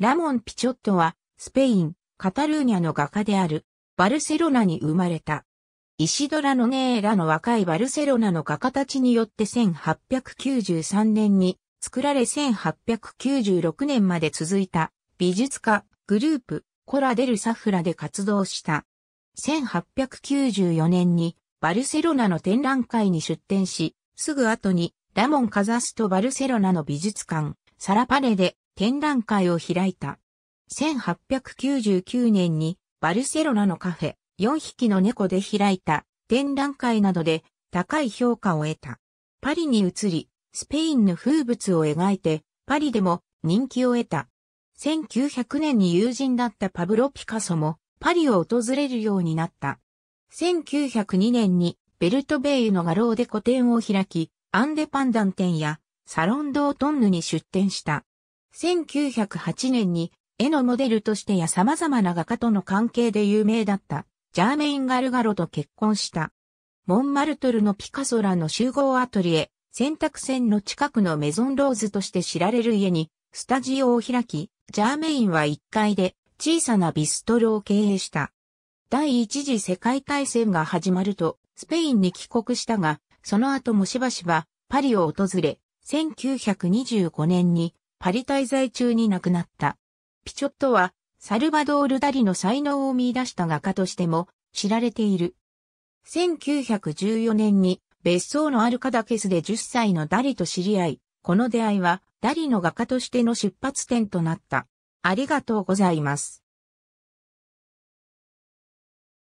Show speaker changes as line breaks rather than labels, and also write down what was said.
ラモン・ピチョットは、スペイン、カタルーニャの画家である、バル
セロナに生まれた。イシドラ・ノネーラの若いバルセロナの画家たちによって1893年に作られ1896年まで続いた美術家、グループ、コラデル・サフラで活動した。1894年にバルセロナの展覧会に出展し、すぐ後にラモン・カザスとバルセロナの美術館、サラパレで展覧会を開いた。1899年にバルセロナのカフェ4匹の猫で開いた展覧会などで高い評価を得た。パリに移り、スペインの風物を描いて、パリでも人気を得た。1900年に友人だったパブロ・ピカソもパリを訪れるようになった。1902年にベルトベイユの画廊で個展を開き、アンデパンダン店やサロンドートンヌに出展した。1908年に絵のモデルとしてや様々な画家との関係で有名だったジャーメイン・ガルガロと結婚した。モンマルトルのピカソらの集合アトリエ、選択船の近くのメゾンローズとして知られる家にスタジオを開き、ジャーメインは1階で小さなビストロを経営した。第一次世界大戦が始まるとスペインに帰国したが、その後もしばしばパリを訪れ、1925年にパリ滞在中に亡くなった。ピチョットは、サルバドール・ダリの才能を見出した画家としても知られている。1914年に別荘のアルカダケスで10歳のダリと知り合い、この出会いはダリの画家としての出発点と
なった。ありがとうございます。